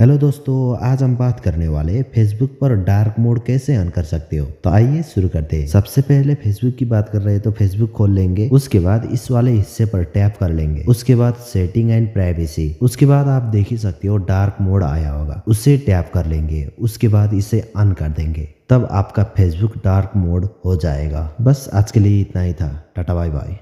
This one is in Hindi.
हेलो दोस्तों आज हम बात करने वाले फेसबुक पर डार्क मोड कैसे ऑन कर सकते हो तो आइए शुरू करते हैं सबसे पहले फेसबुक की बात कर रहे हैं तो फेसबुक खोल लेंगे उसके बाद इस वाले हिस्से पर टैप कर लेंगे उसके बाद सेटिंग एंड प्राइवेसी उसके बाद आप देख ही सकते हो डार्क मोड आया होगा उसे टैप कर लेंगे उसके बाद इसे ऑन कर देंगे तब आपका फेसबुक डार्क मोड हो जाएगा बस आज के लिए इतना ही था टाटा बाय बाय